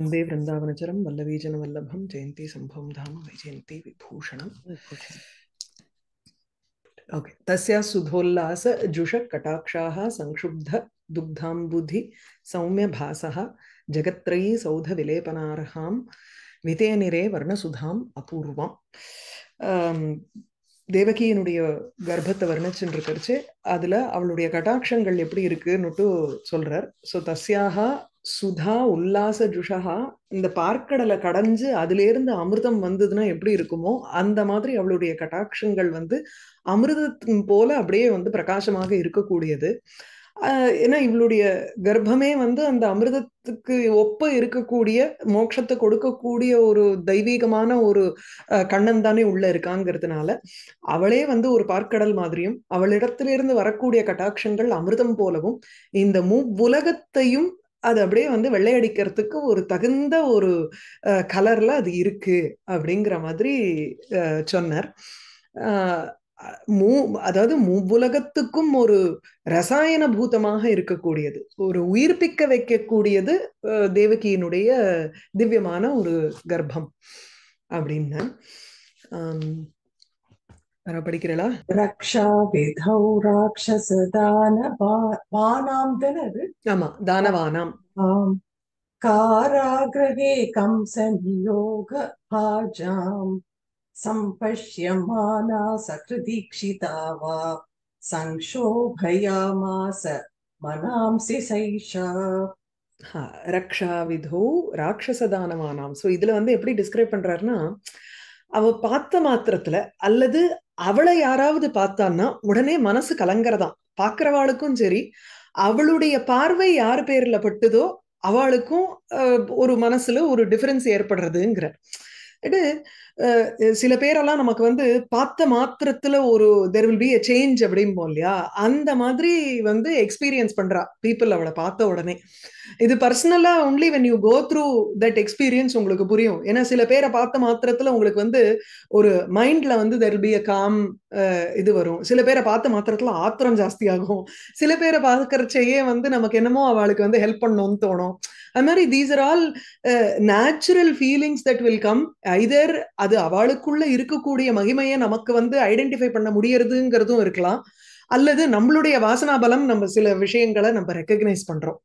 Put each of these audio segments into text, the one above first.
வந்தே விருந்தாவனச்சரம் வல்லவீஜன வல்லபம் ஜெயந்தி சம்பவம் தாம வைஜெயந்தி விபூஷணம் ஓகே தஸ்யா சுதோல்லாச ஜுஷ கட்டாட்சாக சங்க்ஷுப்த துக்தாம்புதி சௌமிய பாசா சௌத விலேபனார்ஹாம் விதேநிரே வர்ணசுதாம் அபூர்வம் தேவகியினுடைய கர்ப்பத்தை வர்ணிச்சுருக்கிறச்சு அதில் அவளுடைய கட்டாட்சங்கள் எப்படி இருக்குன்னுட்டு சொல்கிறார் ஸோ தஸ்யாக சுதா உல்லாச ஜுஷா இந்த பார்க்கடலை கடைஞ்சு அதுலேருந்து அமிர்தம் வந்ததுன்னா எப்படி இருக்குமோ அந்த மாதிரி அவளுடைய கட்டாட்சங்கள் வந்து அமிர்தத்தின் போல அப்படியே வந்து பிரகாசமாக இருக்கக்கூடியது ஏன்னா இவளுடைய கர்ப்பமே வந்து அந்த அமிர்தத்துக்கு ஒப்ப இருக்கக்கூடிய மோட்சத்தை கொடுக்கக்கூடிய ஒரு தெய்வீகமான ஒரு கண்ணன் தானே உள்ள இருக்காங்கிறதுனால அவளே வந்து ஒரு பார்க்கடல் மாதிரியும் அவளிடத்திலிருந்து வரக்கூடிய கட்டாட்சங்கள் அமிர்தம் போலவும் இந்த மூ உலகத்தையும் அது அப்படியே வந்து வெள்ளையடிக்கிறதுக்கு ஒரு தகுந்த ஒரு கலர்ல அது இருக்கு அப்படிங்கிற மாதிரி சொன்னார் மூ அதாவது மூவுலகத்துக்கும் ஒரு ரசாயன பூதமாக இருக்கக்கூடியது ஒரு உயிர்ப்பிக்க வைக்கக்கூடியது தேவகியினுடைய திவ்யமான ஒரு கர்ப்பம் அப்படின்னா படிக்கிறலா ரக்ஷா விதௌ ராட்சச தானவானாம் தானே அது ஆமா தானவானாம் ஆம் காராகிரகே கம்சன் யோக பாஜாம் சம்பஷ்யமானா சகிருதீக்ஷிதாவா சங்கோபயாமாச மனாம்சி சைஷா ரக்ஷா விதோ ராட்சச தானவானாம் ஸோ இதுல வந்து எப்படி டிஸ்கிரைப் பண்றாருன்னா அவ பார்த்த மாத்திரத்துல அல்லது அவளை யாராவது பார்த்தான்னா உடனே மனசு கலங்கறதான் பாக்குறவாளுக்கும் சரி அவளுடைய பார்வை யார் பேர்ல பட்டுதோ அவளுக்கும் ஒரு மனசுல ஒரு டிஃபரன்ஸ் ஏற்படுறதுங்கிற சில பேரெல்லாம் நமக்கு வந்து பார்த்த மாத்திரத்துல ஒரு there will be a change அப்படிம்போம் இல்லையா அந்த மாதிரி வந்து எக்ஸ்பீரியன்ஸ் பண்றா பீப்புள் அவளை பார்த்த உடனே இது பர்சனலா only when you go through that experience உங்களுக்கு புரியும் ஏன்னா சில பேரை பார்த்த மாத்திரத்துல உங்களுக்கு வந்து ஒரு மைண்ட்ல வந்து தெர் பி அ காம் இது வரும் சில பேரை பார்த்த மாத்திரத்துல ஆத்திரம் ஜாஸ்தி ஆகும் சில பேரை பார்க்கறச்சையே வந்து நமக்கு என்னமோ அவளுக்கு வந்து ஹெல்ப் பண்ணணும்னு தோணும் அது மாதிரி these are all natural feelings that will come either அது அவளுக்குள்ள இருக்கக்கூடிய மகிமையை நமக்கு வந்து ஐடென்டிஃபை பண்ண முடியறதுங்கிறதும் இருக்கலாம் அல்லது நம்மளுடைய வாசனாபலம் நம்ம சில விஷயங்களை நம்ம ரெக்கக்னைஸ் பண்றோம்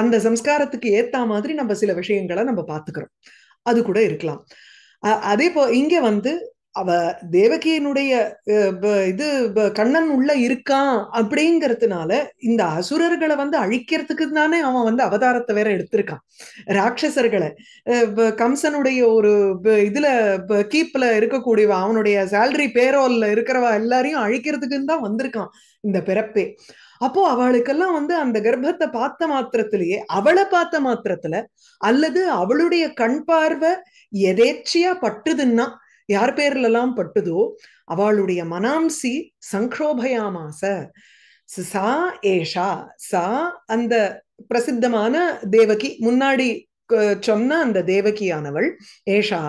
அந்த சம்ஸ்காரத்துக்கு ஏத்த மாதிரி நம்ம சில விஷயங்களை நம்ம பாத்துக்கிறோம் அது கூட இருக்கலாம் அதே போ இங்க வந்து அவ தேவகியினுடைய இது கண்ணன் உள்ள இருக்கான் அப்படிங்கிறதுனால இந்த அசுரர்களை வந்து அழிக்கிறதுக்கு தானே அவன் வந்து அவதாரத்தை வேற எடுத்திருக்கான் ராட்சசர்களை கம்சனுடைய ஒரு இதுல கீப்ல இருக்கக்கூடிய அவனுடைய சேலரி பேரோல்ல இருக்கிறவ எல்லாரையும் அழிக்கிறதுக்குன்னு தான் வந்திருக்கான் இந்த பிறப்பே அப்போ அவளுக்கெல்லாம் வந்து அந்த கர்ப்பத்தை பார்த்த மாத்திரத்திலேயே அவளை பார்த்த மாத்திரத்துல அல்லது அவளுடைய கண் பார்வை எதேச்சியா பட்டுதுன்னா யார் எல்லாம் பட்டுதோ அவளுடைய மனாம்சி சங்கோபயாமாச சா ஏஷா சா அந்த பிரசித்தமான தேவகி முன்னாடி சொன்ன அந்த தேவகியானவள் ஏஷா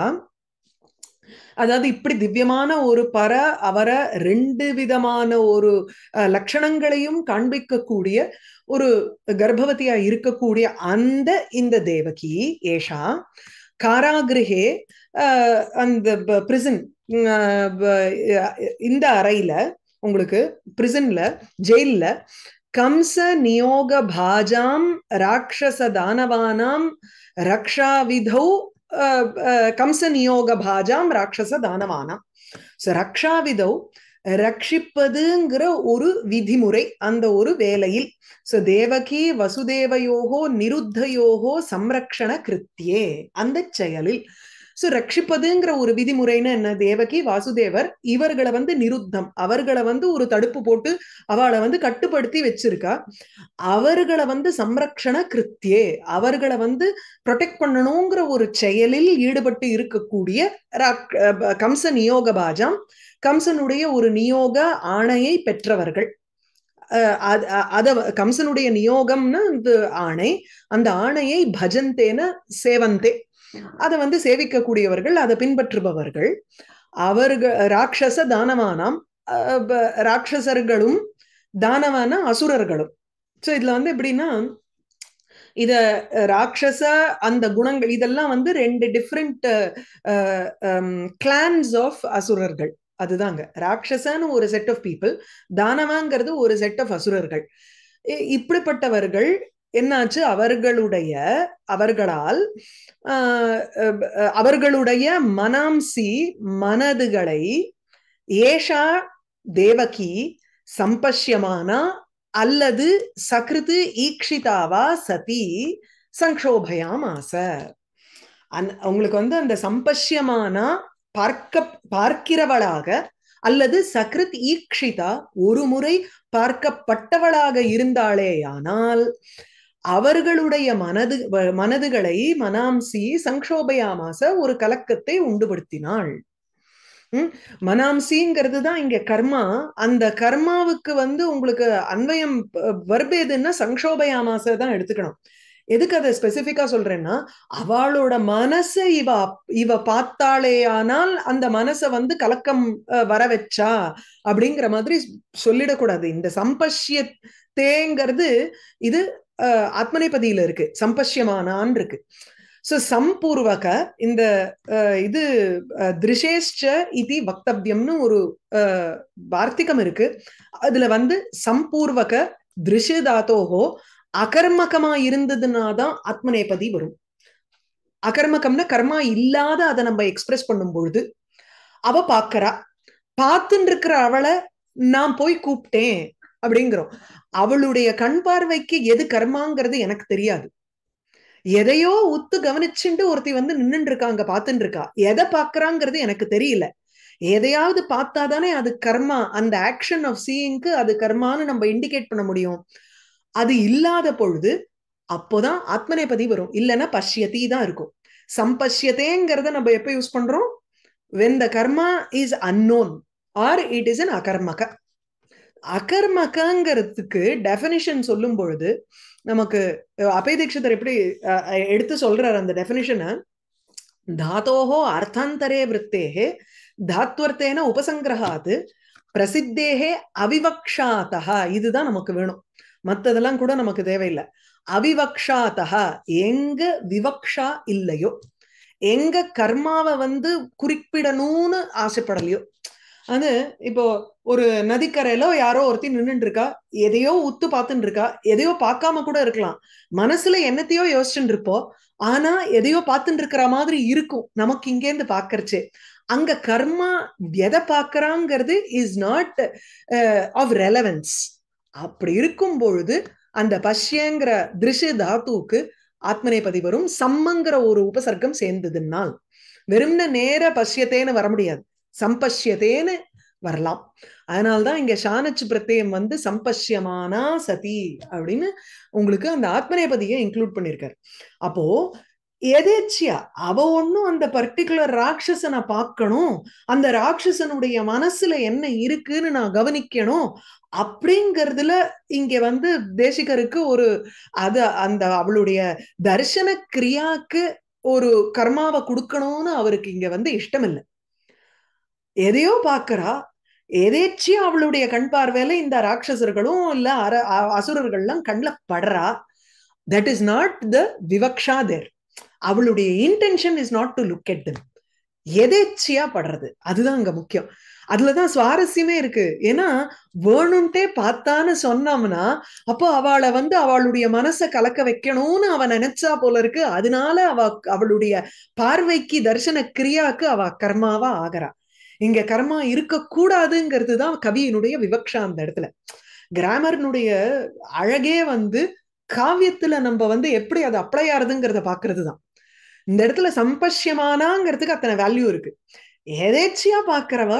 அதாவது இப்படி திவ்யமான ஒரு பர அவர ரெண்டு விதமான ஒரு லட்சணங்களையும் காண்பிக்கக்கூடிய ஒரு கர்ப்பவதியா இருக்கக்கூடிய அந்த இந்த தேவகி ஏஷா காராகிருஹே அந்த பிரிசன் இந்த அறையில உங்களுக்கு பிரிசன்ல ஜெயில்ல கம்ச நியோக பாஜாம் ராட்சச தானவானாம் ரக்ஷாவிதௌ கம்ச நியோக பாஜாம் ராட்சச தானவானாம் ரக்ஷாவிதௌ ரட்சிப்பதுங்கிற ஒரு விதிமுறை அந்த ஒரு வேலையில் சோ தேவகி வசுதேவையோகோ நிருத்தயோகோ சம்ரக்ஷண கிருத்தியே அந்த செயலில் சோ ரட்சிப்பதுங்கிற ஒரு விதிமுறைன்னு என்ன தேவகி வாசுதேவர் இவர்களை வந்து நிருத்தம் அவர்களை வந்து ஒரு தடுப்பு போட்டு அவளை வந்து கட்டுப்படுத்தி வச்சிருக்கா அவர்களை வந்து சம்ரக்ஷண கிருத்தியே அவர்களை வந்து ப்ரொடெக்ட் பண்ணணுங்கிற ஒரு செயலில் ஈடுபட்டு இருக்கக்கூடிய கம்ச நியோக பாஜம் கம்சனுடைய ஒரு நியோக ஆணையை பெற்றவர்கள் அத கம்சனுடைய நியோகம்னு ஆணை அந்த ஆணையை பஜந்தேன சேவந்தே அதை வந்து சேவிக்கக்கூடியவர்கள் அதை பின்பற்றுபவர்கள் அவர்கள் ராட்சச தானவானாம் ராட்சசர்களும் தானவான அசுரர்களும் ஸோ இதுல வந்து எப்படின்னா இத ராட்சச அந்த குணங்கள் இதெல்லாம் வந்து ரெண்டு டிஃப்ரெண்ட் கிளான்ஸ் ஆஃப் அசுரர்கள் அதுதாங்க ராட்சசன்னு ஒரு செட் ஆஃப் பீப்புள் தானவாங்கிறது ஒரு செட் ஆஃப் அசுரர்கள் இப்படிப்பட்டவர்கள் என்னாச்சு அவர்களுடைய அவர்களால் அவர்களுடைய மனாம்சி மனதுகளை ஏஷா தேவகி சம்பஷ்யமானா அல்லது சகிருது ஈக்ஷிதாவா சதி சங்கோபயாம் ஆச அந் உங்களுக்கு வந்து அந்த சம்பஷ்யமானா பார்க்க பார்க்கிறவளாக அல்லது சக்ரித் ஈக்ஷிதா ஒரு முறை பார்க்கப்பட்டவளாக இருந்தாளேயானால் அவர்களுடைய மனது மனதுகளை மனாம்சி சங்கோபயாமாச ஒரு கலக்கத்தை உண்டுபடுத்தினாள் மனாம்சிங்கிறது தான் இங்க கர்மா அந்த கர்மாவுக்கு வந்து உங்களுக்கு அன்வயம் வர்பேதுன்னா சங்கோபயாமாசதான் எடுத்துக்கணும் எதுக்கு அதை ஸ்பெசிஃபிக்கா சொல்றேன்னா அவளோட மனசை இவ இவ பார்த்தாலே ஆனால் அந்த மனசை வந்து கலக்கம் வர வச்சா அப்படிங்கிற மாதிரி சொல்லிடக்கூடாது இந்த சம்பஷ்ய தேங்கிறது இது ஆத்மனைபதியில இருக்கு சம்பஷ்யமானான் இருக்கு சோ சம்பூர்வக இந்த இது திருஷேஷ்ச இது வக்தவியம்னு ஒரு வார்த்திகம் இருக்கு அதுல வந்து சம்பூர்வக திருஷு தாத்தோகோ அகர்மகமா இருந்ததுன்னா தான் ஆத்மநேபதி வரும் அகர்மகம்னா கர்மா இல்லாத அதை நம்ம எக்ஸ்பிரஸ் பண்ணும் பொழுது அவ பாக்குறா பார்த்துன்னு இருக்கிற அவளை நான் போய் கூப்பிட்டேன் அப்படிங்கிறோம் அவளுடைய கண் பார்வைக்கு எது கர்மாங்கிறது எனக்கு தெரியாது எதையோ உத்து கவனிச்சுட்டு ஒருத்தி வந்து நின்னுட்டு இருக்காங்க பார்த்துட்டு இருக்கா எதை பாக்குறாங்கிறது எனக்கு தெரியல எதையாவது பார்த்தா தானே அது கர்மா அந்த ஆக்ஷன் ஆஃப் சீயிங்க்கு அது கர்மான்னு நம்ம இண்டிகேட் பண்ண முடியும் அது இல்லாத பொழுது அப்போதான் ஆத்மநேபதி வரும் இல்லைன்னா பஷ்யத்தி தான் இருக்கும் சம்பஷ்யத்தேங்கிறத நம்ம எப்போ யூஸ் பண்றோம் when the karma is unknown or it is an அகர்மக அகர்மகங்கிறதுக்கு டெபினிஷன் சொல்லும் பொழுது நமக்கு அபேதீட்சிதர் எப்படி எடுத்து சொல்றாரு அந்த டெபினிஷனை தாத்தோஹோ அர்த்தாந்தரே விற்த்தேகே தாத்வர்த்தேன உபசங்கிரகாத்து பிரசித்தேகே அவிவக்ஷாத்தா இதுதான் நமக்கு வேணும் மற்றதெல்லாம் கூட நமக்கு தேவையில்லை அவிவக்ஷாதா எங்க விவக்ஷா இல்லையோ எங்க கர்மாவை வந்து குறிப்பிடணும்னு ஆசைப்படலையோ அது இப்போ ஒரு நதிக்கரையில யாரோ ஒருத்தி நின்றுட்டு இருக்கா எதையோ உத்து பார்த்துட்டு இருக்கா எதையோ பார்க்காம கூட இருக்கலாம் மனசுல என்னத்தையோ யோசிச்சுட்டு இருப்போம் ஆனா எதையோ பார்த்துட்டு இருக்கிற மாதிரி இருக்கும் நமக்கு இங்கேருந்து பாக்குறச்சே அங்க கர்மா எதை பாக்குறாங்கிறது இஸ் நாட் ஆஃப் ரெலவென்ஸ் அப்படி இருக்கும் பொழுது அந்த பஷ்யங்கிற திருஷ்ய தாத்துவுக்கு ஆத்மநேபதி வரும் சம்மங்கிற ஒரு உபசர்க்கம் சேர்ந்ததுனால் வெறும்ன நேர பஷ்யத்தேன்னு வர முடியாது சம்பஷ்யத்தேன்னு வரலாம் அதனால்தான் இங்க சாணச்சு பிரத்தியம் வந்து சம்பஷ்யமானா சதி அப்படின்னு உங்களுக்கு அந்த ஆத்மநேபதியை இன்க்ளூட் பண்ணியிருக்காரு அப்போ எதேச்சியா அவ ஒன்னும் அந்த பர்டிகுலர் ராட்சசனை பார்க்கணும் அந்த ராட்சசனுடைய மனசுல என்ன இருக்குன்னு நான் கவனிக்கணும் அப்படிங்கிறதுல இங்க வந்து தேசிகருக்கு ஒரு அது அந்த அவளுடைய தர்சன கிரியாக்கு ஒரு கர்மாவை கொடுக்கணும்னு அவருக்கு இங்க வந்து இஷ்டம் இல்லை எதையோ பாக்குறா எதேச்சியா அவளுடைய கண் பார்வையில இந்த ராட்சசர்களும் இல்ல அர அசுரர்கள்லாம் கண்ணில் படுறா தட் இஸ் நாட் த விவக்ஷா தேர் அவளுடைய intention is not to look at எதேச்சியா படுறது அதுதான் அங்க முக்கியம் அதுலதான் சுவாரஸ்யமே இருக்கு ஏன்னா வேணும்ட்டே பார்த்தான்னு சொன்னோம்னா அப்போ அவளை வந்து அவளுடைய மனசை கலக்க வைக்கணும்னு அவ நினைச்சா போல இருக்கு அதனால அவ அவளுடைய பார்வைக்கு தரிசன கிரியாக்கு அவ கர்மாவா ஆகிறா இங்க கர்மா கூடாதுங்கிறது தான் கவியினுடைய விவக்ஷா அந்த இடத்துல கிராமர்னுடைய அழகே வந்து காவியத்துல நம்ம வந்து எப்படி அது அப்ளை ஆறுதுங்கிறத பாக்குறது தான் இந்த இடத்துல சம்பஷ்யமானாங்கிறதுக்கு அத்தனை வேல்யூ இருக்கு எதேச்சியா பாக்குறவ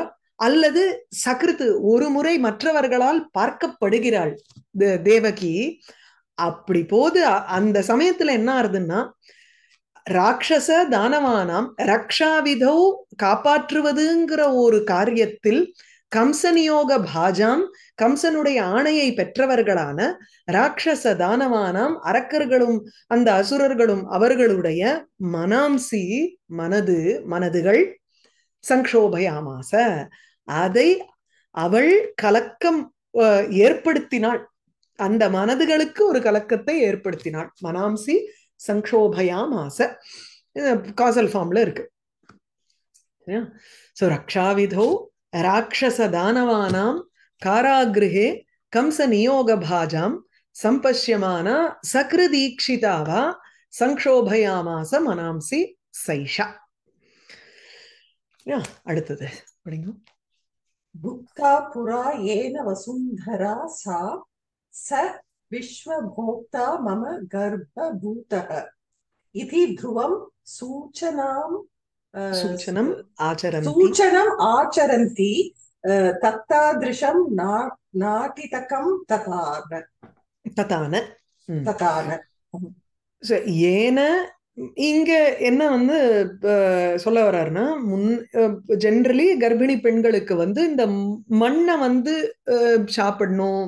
அல்லது சகிருத்து ஒரு முறை மற்றவர்களால் பார்க்கப்படுகிறாள் தேவகி அப்படி போது அந்த சமயத்துல என்ன ஆறுதுன்னா ராட்சச தானவானாம் ரக்ஷாவிதோ காப்பாற்றுவதுங்கிற ஒரு காரியத்தில் கம்சனியோக பாஜாம் கம்சனுடைய ஆணையை பெற்றவர்களான ராட்சச தானவானாம் அரக்கர்களும் அந்த அசுரர்களும் அவர்களுடைய மனாம்சி மனது மனதுகள் சங்கோபயாமாச அதை அவள் கலக்கம் ஏற்படுத்தினாள் அந்த மனதுகளுக்கு ஒரு கலக்கத்தை ஏற்படுத்தினாள் மனாம்சி சங்கோபயாமாச காசல் ஃபார்ம்ல இருக்கு ரக்ஷாவிதோ राक्षसदानवानां कारागृहे कंसनियोगभाजां सम्पश्यमाना சம்பசியமான वा சங்கோபயாமாச மனாம்சி சைஷா அடுத்தது புக்தா புரா ஏன வசுந்தரா சா ச விஸ்வபோக்தா மம கர்ப்பபூதக இதி த்ருவம் சூச்சனாம் சூச்சனம் ஆச்சரந்தி சூச்சனம் ஆச்சரந்தி तत्तादृशं ना नाटितकं तथा न तथा न तथा न ஏன இங்க என்ன வந்து சொல்ல வர்றாருன்னா முன் ஜென்ரலி கர்ப்பிணி பெண்களுக்கு வந்து இந்த மண்ணை வந்து சாப்பிடணும்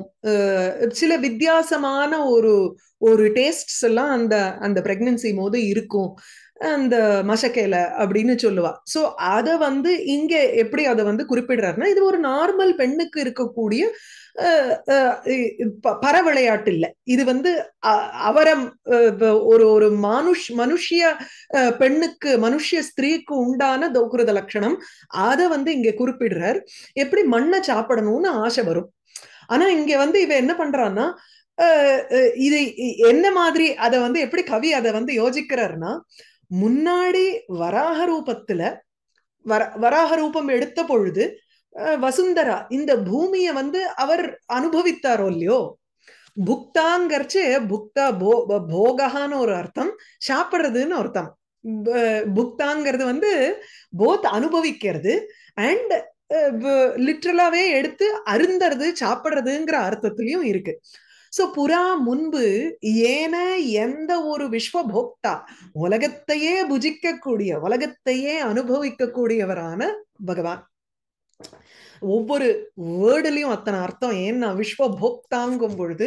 சில வித்தியாசமான ஒரு ஒரு டேஸ்ட்ஸ் எல்லாம் அந்த அந்த பிரெக்னன்சி போது இருக்கும் அந்த மசக்கேல அப்படின்னு சொல்லுவா சோ அத வந்து இங்க எப்படி அத வந்து குறிப்பிடுறாருன்னா இது ஒரு நார்மல் பெண்ணுக்கு இருக்கக்கூடிய பர விளையாட்டு இல்லை இது வந்து அவரம் ஒரு ஒரு மனுஷ் மனுஷிய பெண்ணுக்கு மனுஷிய ஸ்திரீக்கு உண்டான தோக்குரத லட்சணம் அத வந்து இங்க குறிப்பிடுறார் எப்படி மண்ணை சாப்பிடணும்னு ஆசை வரும் ஆனா இங்க வந்து இவ என்ன பண்றான்னா இது என்ன மாதிரி அதை வந்து எப்படி கவி அதை வந்து யோசிக்கிறாருன்னா முன்னாடி வராக ரூபத்துல வர வராக ரூபம் எடுத்த பொழுது வசுந்தரா இந்த பூமியை வந்து அவர் அனுபவித்தாரோ இல்லையோ புக்தாங்கிறச்சு புக்தா போ போகஹான்னு ஒரு அர்த்தம் சாப்பிட்றதுன்னு அர்த்தம் புக்தாங்கிறது வந்து போத் அனுபவிக்கிறது அண்ட் லிட்ரலாவே எடுத்து அருந்தறது சாப்பிட்றதுங்கிற அர்த்தத்திலையும் இருக்கு சோ புறா முன்பு ஏன எந்த ஒரு விஸ்வபோக்தா உலகத்தையே புஜிக்க கூடிய உலகத்தையே அனுபவிக்கக்கூடியவரான பகவான் ஒவ்வொரு வேர்டுலயும் அத்தனை அர்த்தம் ஏன்னா விஸ்வபோக்தாங்கும் பொழுது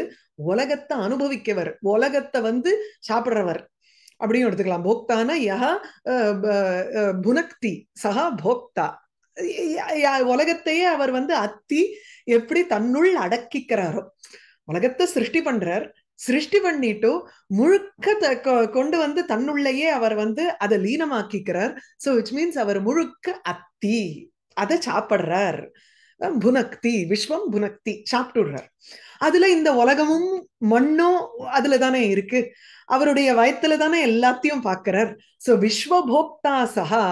உலகத்தை அனுபவிக்கவர் உலகத்தை வந்து சாப்பிடுறவர் அப்படின்னு எடுத்துக்கலாம் போக்தானா யா புனக்தி சஹா போக்தா உலகத்தையே அவர் வந்து அத்தி எப்படி தன்னுள் அடக்கிக்கிறாரோ உலகத்தை சிருஷ்டி பண்றார் சிருஷ்டி பண்ணிட்டு முழுக்க கொண்டு வந்து தன்னுள்ளேயே அவர் வந்து அதை லீனமாக்கிக்கிறார் சோ விச் மீன்ஸ் அவர் முழுக்க அத்தி அதை சாப்பிடுறார் புனக்தி விஸ்வம் புனக்தி சாப்பிட்டுடுறார் அதுல இந்த உலகமும் மண்ணும் அதுல தானே இருக்கு அவருடைய வயத்துல தானே எல்லாத்தையும் பாக்குறார் சோ விஸ்வபோக்தா சகா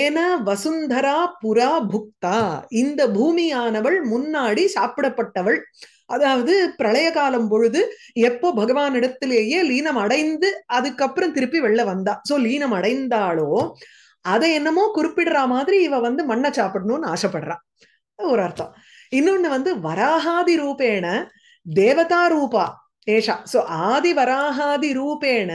ஏன வசுந்தரா புறா புக்தா இந்த பூமியானவள் முன்னாடி சாப்பிடப்பட்டவள் அதாவது பிரளய காலம் பொழுது எப்போ பகவானிடத்திலேயே லீனம் அடைந்து அதுக்கப்புறம் திருப்பி வெளில வந்தா சோ லீனம் அடைந்தாலோ அதை என்னமோ குறிப்பிடுற மாதிரி இவ வந்து மண்ணை சாப்பிடணும்னு ஆசைப்படுறா ஒரு அர்த்தம் இன்னொன்னு வந்து வராகாதி ரூபேண தேவதா ரூபா ஏஷா சோ ஆதி வராகாதி ரூபேண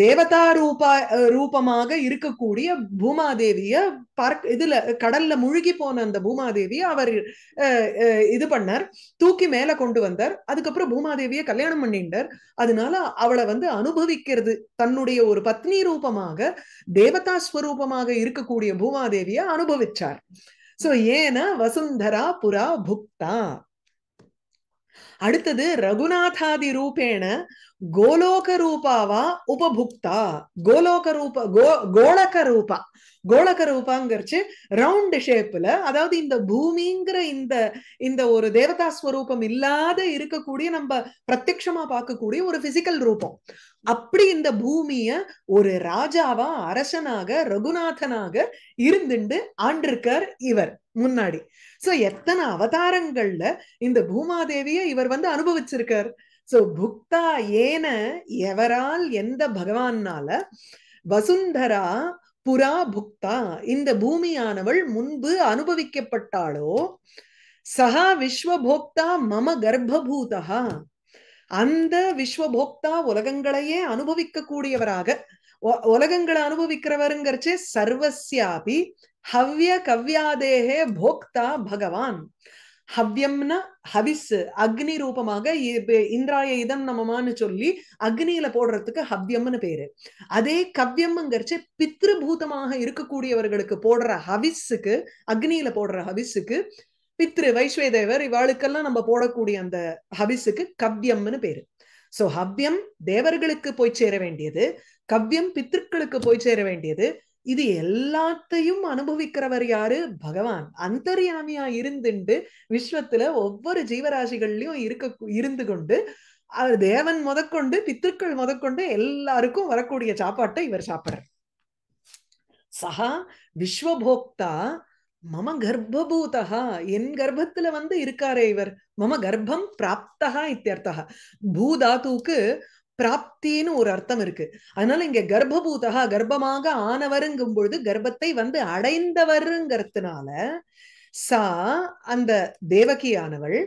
தேவதா ரூபா ரூபமாக இருக்கக்கூடிய பூமாதேவிய பார்க் இதுல கடல்ல முழுகி போன அந்த பூமாதேவி அவர் இது பண்ணார் தூக்கி மேல கொண்டு வந்தார் அதுக்கப்புறம் பூமாதேவிய கல்யாணம் பண்ணிட்டார் அதனால அவளை வந்து அனுபவிக்கிறது தன்னுடைய ஒரு பத்னி ரூபமாக தேவதா ஸ்வரூபமாக இருக்கக்கூடிய பூமாதேவிய அனுபவிச்சார் சோ ஏன்னா வசுந்தரா புரா புக்தா அடுத்தது ரகுநாதாதி ரூபேண கோலோக ரூபாவா உபபுக்தா கோலோக ரூபா கோலக ரூபா கோலக ரூபாங்கிறச்சு ரவுண்டு ஷேப்ல அதாவது இந்த பூமிங்கிற இந்த இந்த ஒரு தேவதா ஸ்வரூபம் இல்லாத இருக்கக்கூடிய நம்ம பிரத்யமா பார்க்கக்கூடிய ஒரு பிசிக்கல் ரூபம் அப்படி இந்த பூமிய ஒரு ராஜாவா அரசனாக ரகுநாதனாக இருந்துண்டு ஆண்டிருக்கார் இவர் முன்னாடி சோ எத்தனை அவதாரங்கள்ல இந்த பூமாதேவிய இவர் வந்து அனுபவிச்சிருக்கார் சோ புக்தா ஏன எவரால் எந்த பகவான்னால வசுந்தரா புரா புக்தா இந்த பூமியானவள் முன்பு அனுபவிக்கப்பட்டாளோ சகா விஸ்வபோக்தா மம கர்ப்பபூதா அந்த விஸ்வபோக்தா உலகங்களையே அனுபவிக்க கூடியவராக உலகங்களை அனுபவிக்கிறவருங்கிறச்சே சர்வசியாபி ஹவ்ய கவ்யாதேகே போக்தா பகவான் ஹவ்யம்னா ஹவிஸ் அக்னி ரூபமாக இந்திராய இதம் நமமானு சொல்லி அக்னியில போடுறதுக்கு ஹவ்யம்னு பேரு அதே கவ்யம்ங்கிறச்சு பித்ருபூதமாக இருக்கக்கூடியவர்களுக்கு போடுற ஹவிஸுக்கு அக்னியில போடுற ஹவிஸுக்கு பித்ரு வைஸ்வேதேவர் இவாளுக்கெல்லாம் நம்ம போடக்கூடிய அந்த ஹவிஸுக்கு கவ்யம்னு பேரு சோ ஹவ்யம் தேவர்களுக்கு போய் சேர வேண்டியது கவ்யம் பித்திருக்களுக்கு போய் சேர வேண்டியது இது எல்லாத்தையும் அனுபவிக்கிறவர் யாரு பகவான் அந்தர்யாமியா இருந்துண்டு விஸ்வத்துல ஒவ்வொரு ஜீவராசிகள்லயும் இருக்க இருந்து கொண்டு அவர் தேவன் முதற்கொண்டு பித்திருக்கள் முதற்கொண்டு எல்லாருக்கும் வரக்கூடிய சாப்பாட்டை இவர் சாப்பிடுறார் சஹா விஸ்வபோக்தா மம கர்ப்பபூதா என் கர்ப்பத்துல வந்து இருக்காரே இவர் மம கர்ப்பம் பிராப்தகா இத்தியர்த்தா பூதாத்துக்கு பிராப்தின்னு ஒரு அர்த்தம் இருக்கு அதனால இங்க கர்ப்பபூதா கர்ப்பமாக ஆனவருங்கும் பொழுது கர்ப்பத்தை வந்து அடைந்தவருங்கிறதுனால சா அந்த தேவகியானவள்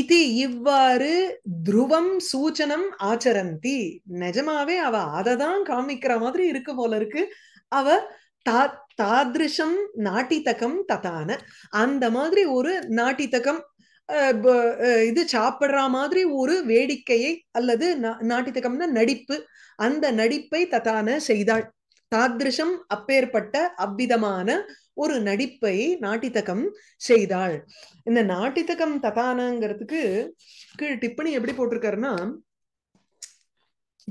இது இவ்வாறு துருவம் சூச்சனம் ஆச்சரந்தி நிஜமாவே அவ அததான் காமிக்கிற மாதிரி இருக்கு போல இருக்கு அவ தா தாதிருஷம் நாட்டித்தகம் ததான அந்த மாதிரி ஒரு நாட்டித்தகம் இது சாப்பிடுற மாதிரி ஒரு வேடிக்கையை அல்லது நாட்டித்தகம்னா நடிப்பு அந்த நடிப்பை ததான செய்தாள் தாதிருஷம் அப்பேற்பட்ட அவ்விதமான ஒரு நடிப்பை நாட்டித்தகம் செய்தாள் இந்த நாட்டித்தகம் ததானங்கிறதுக்கு கீழ் டிப்பணி எப்படி போட்டிருக்காருன்னா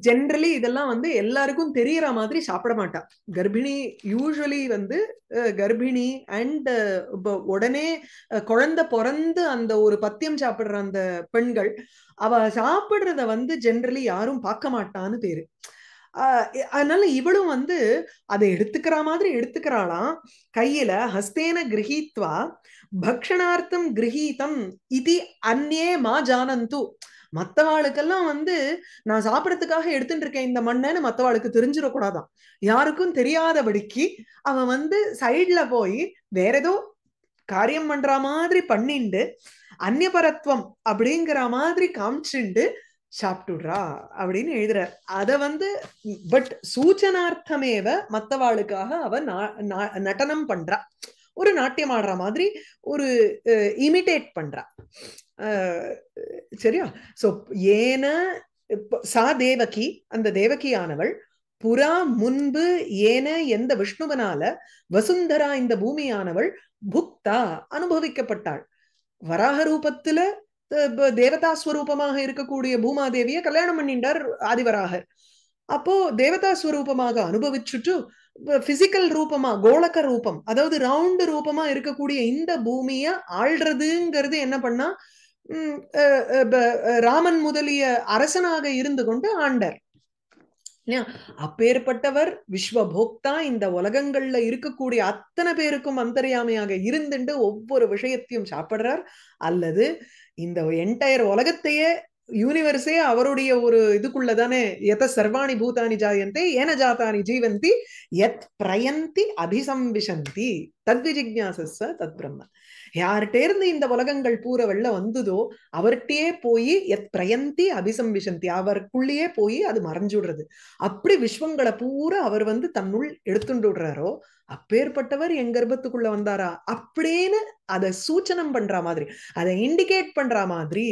ஜென்ரலி இதெல்லாம் வந்து எல்லாருக்கும் தெரியற மாதிரி சாப்பிட மாட்டா கர்ப்பிணி யூஸ்வலி வந்து கர்ப்பிணி அண்ட் உடனே குழந்தை பிறந்து அந்த ஒரு பத்தியம் சாப்பிடுற அந்த பெண்கள் அவ சாப்பிடுறத வந்து ஜென்ரலி யாரும் பார்க்க மாட்டான்னு பேரு அதனால இவளும் வந்து அதை எடுத்துக்கிற மாதிரி எடுத்துக்கிறாளாம் கையில ஹஸ்தேன கிரகித்வா பக்ஷணார்த்தம் கிரகீதம் இது அந்நே மா ஜானந்தூ மத்தவாளுக்கெல்லாம் வந்து நான் சாப்பிடறதுக்காக எடுத்துட்டு இருக்கேன் இந்த மண்ணன்னு மத்தவாளுக்கு தெரிஞ்சிடக்கூடாதான் யாருக்கும் தெரியாதபடிக்கு அவன் வந்து சைட்ல போய் வேற ஏதோ காரியம் பண்ற மாதிரி பண்ணிண்டு அந்நியபரத்துவம் அப்படிங்கிற மாதிரி காமிச்சுண்டு சாப்பிட்டுடுறா அப்படின்னு எழுதுறார் அத வந்து பட் சூச்சனார்த்தமேவ மத்தவாளுக்காக அவ நடனம் பண்றா ஒரு நாட்டியம் ஆடுற மாதிரி ஒரு இமிடேட் பண்றா சரியா சோ ஏன சா தேவகி அந்த தேவகியானவள் புறா முன்பு ஏன எந்த விஷ்ணுவனால வசுந்தரா இந்த பூமியானவள் புக்தா அனுபவிக்கப்பட்டாள் வராக ரூபத்துல தேவதா ஸ்வரூபமாக இருக்கக்கூடிய பூமாதேவிய கல்யாணம் பண்ணிண்டார் ஆதிவராகர் அப்போ தேவதா ஸ்வரூபமாக அனுபவிச்சுட்டு பிசிக்கல் ரூபமா கோலக்க ரூபம் அதாவது ரவுண்டு ரூபமா இருக்கக்கூடிய இந்த பூமிய ஆள்றதுங்கிறது என்ன பண்ணா ராமன் முதலிய அரசனாக இருந்து கொண்டு ஆண்டர் அப்பேற்பட்டவர் விஸ்வபோக்தா இந்த உலகங்கள்ல இருக்கக்கூடிய அத்தனை பேருக்கும் அந்தரியாமையாக இருந்துட்டு ஒவ்வொரு விஷயத்தையும் சாப்பிடுறார் அல்லது இந்த என்டையர் உலகத்தையே யூனிவர்ஸே அவருடைய ஒரு இதுக்குள்ளதானே எத சர்வாணி பூதானி ஜாயந்தே ஏன ஜாத்தானி ஜீவந்தி எத் பிரயந்தி அபிசம்பிசந்தி தத்விஜிக்யாசஸ் தத் பிரம்மன் யார்கிட்டே இருந்து இந்த உலகங்கள் பூர வெள்ள வந்ததோ அவர்கிட்டயே போய் எத் பிரயந்தி அபிசம்பிசந்தி அவருக்குள்ளேயே போய் அது மறைஞ்சுடுறது அப்படி விஸ்வங்களை பூரா அவர் வந்து தன்னுள் எடுத்துட்டு விடுறாரோ அப்பேற்பட்டவர் என் கர்ப்பத்துக்குள்ள வந்தாரா அப்படின்னு அதை சூச்சனம் பண்ற மாதிரி அதை இண்டிகேட் பண்ற மாதிரி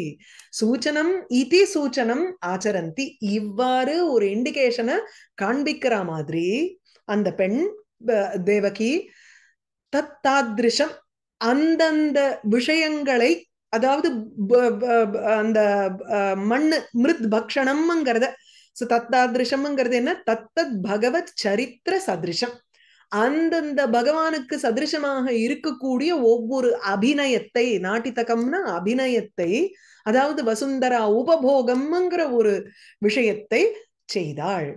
சூச்சனம் இதி சூச்சனம் ஆச்சரந்தி இவ்வாறு ஒரு இண்டிகேஷனை காண்பிக்கிற மாதிரி அந்த பெண் தேவகி தத்தாதிருஷம் அந்தந்த விஷயங்களை அதாவது அந்த மண்ணு மிருத் பக்ஷணம்ங்கிறத சோ தத்தாதிருஷம்ங்கிறது என்ன தத்தத் பகவத் சரித்திர சதிருஷம் அந்தந்த பகவானுக்கு சதிருஷமாக இருக்கக்கூடிய ஒவ்வொரு அபிநயத்தை நாட்டித்தகம்னா அபிநயத்தை அதாவது வசுந்தரா உபபோகம்ங்கிற ஒரு விஷயத்தை செய்தாள்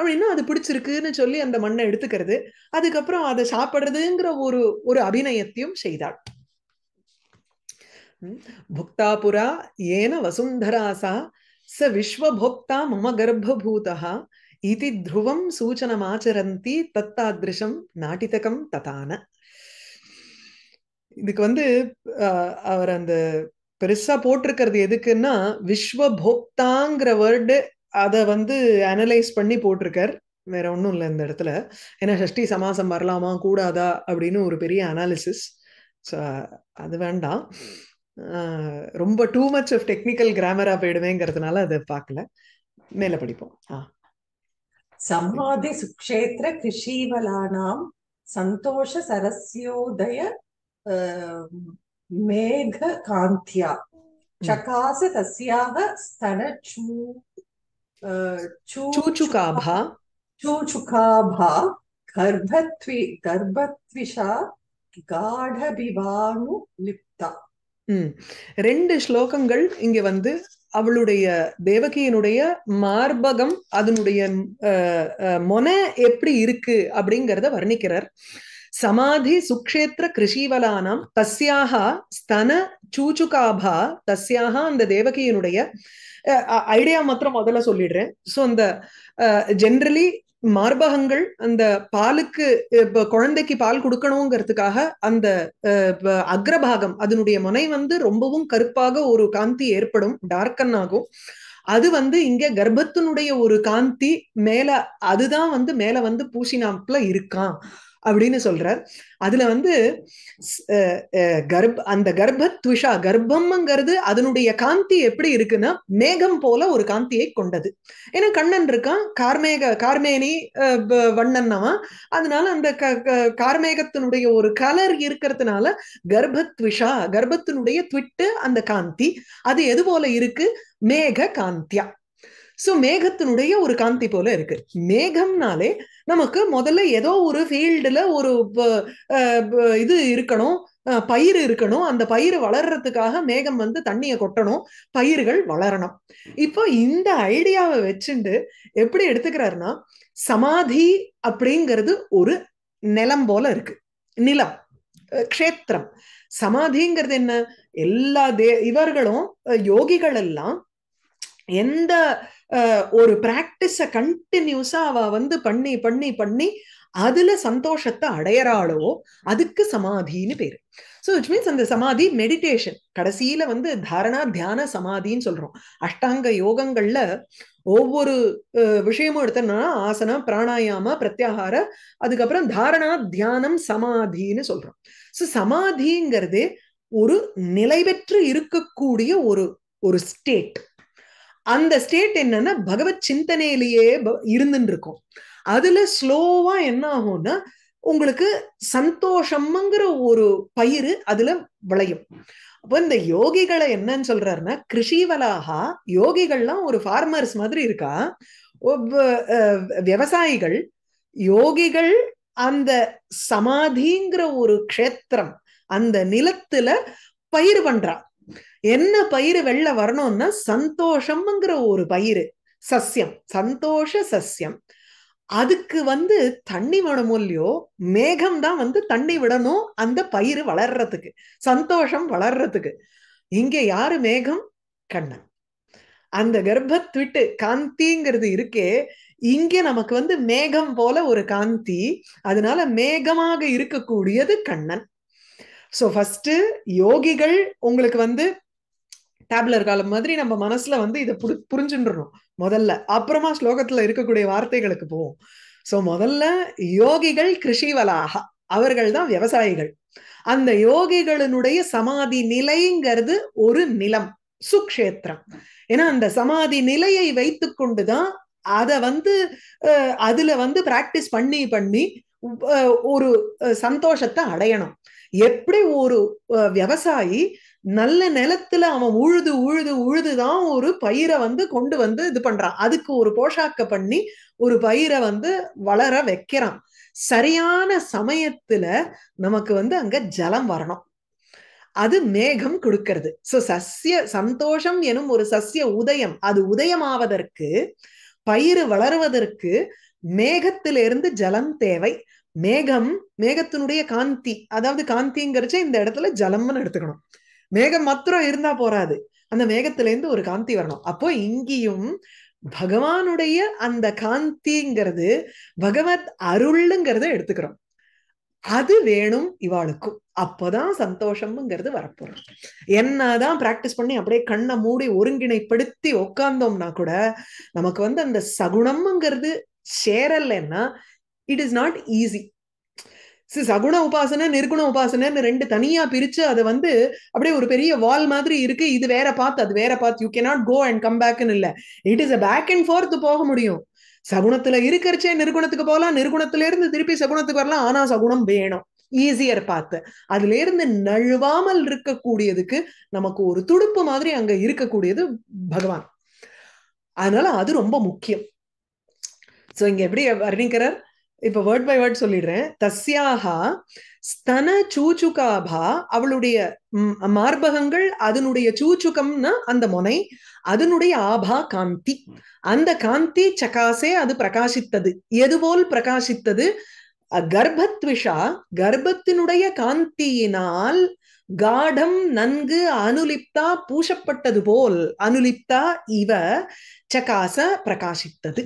அப்படின்னா அது பிடிச்சிருக்குன்னு சொல்லி அந்த மண்ணை எடுத்துக்கிறது அதுக்கப்புறம் அதை சாப்பிடுறதுங்கிற ஒரு ஒரு அபிநயத்தையும் செய்தாள் புக்தாபுரா ஏன வசுந்தராசா ச விஸ்வபோக்தா மம கர்ப்பபூதா இது த்ருவம் சூச்சனமாச்சரந்தி தத்தாதிருஷம் நாட்டிதகம் ததான இதுக்கு வந்து அவர் அந்த பெருசா போட்டிருக்கிறது எதுக்குன்னா விஸ்வபோக்தாங்கிற வேர்டு அதை வந்து அனலைஸ் பண்ணி போட்டிருக்கார் வேற ஒன்றும் இல்லை இந்த இடத்துல ஏன்னா ஷஷ்டி சமாசம் வரலாமா கூடாதா அப்படின்னு ஒரு பெரிய அனாலிசிஸ் ஸோ அது வேண்டாம் ரொம்ப டூ மச் ஆஃப் டெக்னிக்கல் கிராமரா போயிடுவேங்கிறதுனால அதை பார்க்கல மேல படிப்போம் சம்வாதி சுக்ஷேத்திர கிருஷிவலானாம் சந்தோஷ சரஸ்யோதய மேக காந்தியா சகாச தசியாக ஸ்தனச்சூ சூச்சுகாபா चूचुकाभा गर्भत्वि गर्भत्विषा காடபிவானு லிப்தா ரெண்டு ஸ்லோகங்கள் இங்க வந்து அவளுடைய தேவகியினுடைய மார்பகம் அதனுடைய மொன எப்படி இருக்கு அப்படிங்கிறத வர்ணிக்கிறார் சமாதி சுக்ஷேத்திர கிருஷிவலானாம் தஸ்யாக ஸ்தன சூச்சுகாபா தஸ்யாக அந்த தேவகியினுடைய ஐடியா மாத்திரம் முதல்ல சொல்லிடுறேன் ஸோ அந்த ஜென்ரலி மார்பகங்கள் அந்த பாலுக்கு குழந்தைக்கு பால் கொடுக்கணுங்கிறதுக்காக அந்த அக்ரபாகம் அதனுடைய முனை வந்து ரொம்பவும் கருப்பாக ஒரு காந்தி ஏற்படும் டார்க்கன் ஆகும் அது வந்து இங்க கர்ப்பத்தினுடைய ஒரு காந்தி மேல அதுதான் வந்து மேல வந்து பூசினாப்ல இருக்கான் அப்படின்னு சொல்றார் அதுல வந்து கர்ப் அந்த கர்ப்ப துஷா கர்ப்பம்ங்கிறது அதனுடைய காந்தி எப்படி இருக்குன்னா மேகம் போல ஒரு காந்தியை கொண்டது ஏன்னா கண்ணன் இருக்கான் கார்மேக கார்மேனி வண்ணன்னவன் அதனால அந்த கார்மேகத்தினுடைய ஒரு கலர் இருக்கிறதுனால கர்ப்பத்விஷா கர்ப்பத்தினுடைய ட்விட்டு அந்த காந்தி அது எது போல இருக்கு மேக காந்தியா ஸோ மேகத்தினுடைய ஒரு காந்தி போல இருக்கு மேகம்னாலே நமக்கு முதல்ல ஏதோ ஒரு ஃபீல்டுல ஒரு இது இருக்கணும் பயிர் இருக்கணும் அந்த பயிர் வளர்றதுக்காக மேகம் வந்து தண்ணியை கொட்டணும் பயிர்கள் வளரணும் இப்போ இந்த ஐடியாவை வச்சுண்டு எப்படி எடுத்துக்கிறாருன்னா சமாதி அப்படிங்கிறது ஒரு நிலம் போல இருக்கு நிலம் க்ஷேத்திரம் சமாதிங்கிறது என்ன எல்லா தே இவர்களும் யோகிகள் எல்லாம் எந்த ஒரு பிராக்டிஸ கண்டினியூஸா அவ வந்து பண்ணி பண்ணி பண்ணி அதுல சந்தோஷத்தை அடையறாளோ அதுக்கு சமாதின்னு பேரு ஸோ இட் மீன்ஸ் அந்த சமாதி மெடிடேஷன் கடைசியில வந்து தாரணா தியான சமாதின்னு சொல்றோம் அஷ்டாங்க யோகங்கள்ல ஒவ்வொரு விஷயமும் எடுத்தோம்னா ஆசனம் பிராணாயாம பிரத்யாகார அதுக்கப்புறம் தாரணா தியானம் சமாதின்னு சொல்றோம் ஸோ சமாதிங்கிறது ஒரு நிலை பெற்று இருக்கக்கூடிய ஒரு ஒரு ஸ்டேட் அந்த ஸ்டேட் என்னன்னா பகவத் சிந்தனையிலேயே இருந்துட்டு இருக்கும் அதுல ஸ்லோவா என்ன ஆகும்னா உங்களுக்கு சந்தோஷம்ங்கிற ஒரு பயிர் அதுல விளையும் அப்போ இந்த யோகிகளை என்னன்னு சொல்றாருன்னா கிருஷிவலாகா யோகிகள்லாம் ஒரு ஃபார்மர்ஸ் மாதிரி இருக்கா விவசாயிகள் யோகிகள் அந்த சமாதிங்கிற ஒரு க்ஷேத்திரம் அந்த நிலத்துல பயிர் பண்றா என்ன பயிர் வெள்ள வரணும்னா சந்தோஷம்ங்கிற ஒரு பயிர் சசியம் சந்தோஷ சசியம் அதுக்கு வந்து தண்ணி வேணுமோ இல்லையோ மேகம் தான் வந்து தண்ணி விடணும் அந்த பயிர் வளர்றதுக்கு சந்தோஷம் வளர்றதுக்கு இங்க யாரு மேகம் கண்ணன் அந்த கர்ப்பத்விட்டு காந்திங்கிறது இருக்கே இங்க நமக்கு வந்து மேகம் போல ஒரு காந்தி அதனால மேகமாக இருக்கக்கூடியது கண்ணன் சோ ஃபஸ்ட்டு யோகிகள் உங்களுக்கு வந்து டேப்லர் காலம் மாதிரி நம்ம மனசுல வந்து இதை புரி புரிஞ்சுன்றணும் முதல்ல அப்புறமா ஸ்லோகத்துல இருக்கக்கூடிய வார்த்தைகளுக்கு போவோம் சோ முதல்ல யோகிகள் கிருஷிவலாக அவர்கள் தான் விவசாயிகள் அந்த யோகிகளினுடைய சமாதி நிலைங்கிறது ஒரு நிலம் சுக்ஷேத்திரம் ஏன்னா அந்த சமாதி நிலையை வைத்து கொண்டுதான் அதை வந்து அதுல வந்து பிராக்டிஸ் பண்ணி பண்ணி ஒரு சந்தோஷத்தை அடையணும் எப்படி ஒரு விவசாயி நல்ல நிலத்துல அவன் உழுது உழுது உழுதுதான் ஒரு பயிரை வந்து கொண்டு வந்து இது பண்றான் அதுக்கு ஒரு போஷாக்க பண்ணி ஒரு பயிரை வந்து வளர வைக்கிறான் சரியான சமயத்துல நமக்கு வந்து அங்க ஜலம் வரணும் அது மேகம் கொடுக்கிறது சோ சசிய சந்தோஷம் எனும் ஒரு சசிய உதயம் அது உதயமாவதற்கு பயிர் வளருவதற்கு மேகத்திலிருந்து ஜலம் தேவை மேகம் மேகத்தினுடைய காந்தி அதாவது காந்திங்கிறச்ச இந்த இடத்துல ஜலம்னு எடுத்துக்கணும் மேகம் மாத்திரம் இருந்தா போறாது அந்த மேகத்துல இருந்து ஒரு காந்தி வரணும் அப்போ இங்கேயும் பகவானுடைய அந்த காந்திங்கிறது பகவத் அருள்ங்கிறத எடுத்துக்கிறோம் அது வேணும் இவாளுக்கும் அப்போதான் சந்தோஷம்ங்கிறது வரப்போறோம் என்னதான் பிராக்டிஸ் பண்ணி அப்படியே கண்ணை மூடி ஒருங்கிணைப்படுத்தி உட்கார்ந்தோம்னா கூட நமக்கு வந்து அந்த சகுணம்ங்கிறது சேரலைன்னா இட் இஸ் நாட் ஈஸி சி சகுண உபாசனை நிர்குண உபாசனைன்னு ரெண்டு தனியா பிரிச்சு அதை வந்து அப்படியே ஒரு பெரிய வால் மாதிரி இருக்கு இது வேற பார்த்து அது வேற பார்த்து you cannot go and come பேக்னு இல்ல it is a back and forth போக முடியும் சகுணத்துல இருக்கிறச்சே நிர்குணத்துக்கு போகலாம் நிர்குணத்துல இருந்து திருப்பி சகுணத்துக்கு வரலாம் ஆனா சகுணம் வேணும் ஈஸியர் பார்த்து அதுல இருந்து நழுவாமல் இருக்கக்கூடியதுக்கு நமக்கு ஒரு துடுப்பு மாதிரி அங்க இருக்கக்கூடியது பகவான் அதனால அது ரொம்ப முக்கியம் சோ இங்க எப்படி வர்ணிக்கிறார் இப்ப வேர்ட் பை வேர்ட் சொல்லிடுறேன் தஸ்யாகா ஸ்தன சூச்சுகாபா அவளுடைய மார்பகங்கள் அதனுடைய சூச்சுகம்னா அந்த முனை அதனுடைய ஆபா காந்தி அந்த காந்தி சகாசே அது பிரகாசித்தது எதுபோல் பிரகாசித்தது கர்ப்பத்விஷா கர்ப்பத்தினுடைய காந்தியினால் காடம் நன்கு அனுலிப்தா பூசப்பட்டது போல் அனுலிப்தா இவ சகாச பிரகாசித்தது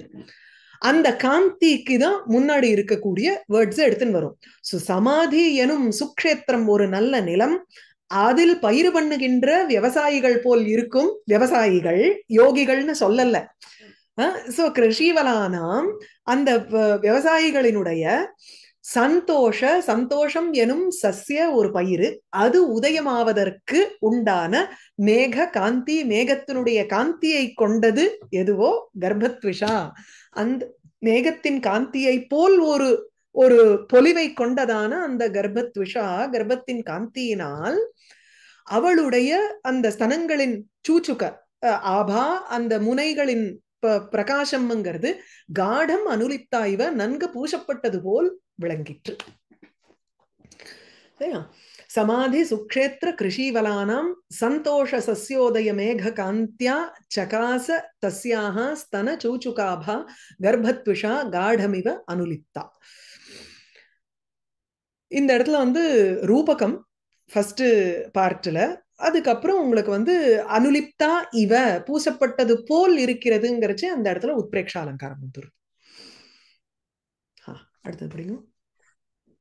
அந்த காந்திக்கு தான் முன்னாடி இருக்கக்கூடிய வேர்ட்ஸ் எடுத்துன்னு வரும் ஸோ சமாதி எனும் சுக்ஷேத்திரம் ஒரு நல்ல நிலம் அதில் பயிர் பண்ணுகின்ற விவசாயிகள் போல் இருக்கும் விவசாயிகள் யோகிகள்னு சொல்லல ஸோ கிருஷிவலானாம் அந்த விவசாயிகளினுடைய சந்தோஷ சந்தோஷம் எனும் சஸ்ய ஒரு பயிர் அது உதயமாவதற்கு உண்டான மேக காந்தி மேகத்தினுடைய காந்தியை கொண்டது எதுவோ கர்ப்பத்விஷா அந்த மேகத்தின் காந்தியை போல் ஒரு ஒரு பொலிவை கொண்டதான அந்த விஷா கர்ப்பத்தின் காந்தியினால் அவளுடைய அந்த ஸ்தனங்களின் சூச்சுக்க ஆபா அந்த முனைகளின் பிரகாசம்ங்கிறது காடம் அனுலித்தாய்வ நன்கு பூசப்பட்டது போல் விளங்கிற்று சமாதி சுக்ஷேத்திர கிருஷிவலானாம் சந்தோஷ சஸ்யோதய மேக காந்தியா சகாச தஸ்யாக ஸ்தன சூச்சுகாபா கர்ப்பத்விஷா காடமிவ அனுலித்தா இந்த இடத்துல வந்து ரூபகம் ஃபஸ்ட்டு பார்ட்டில் அதுக்கப்புறம் உங்களுக்கு வந்து அனுலிப்தா இவ பூசப்பட்டது போல் இருக்கிறதுங்கிறச்சு அந்த இடத்துல உத்பிரேக்ஷ அலங்காரம் வந்துடும் அடுத்தது படிக்கும்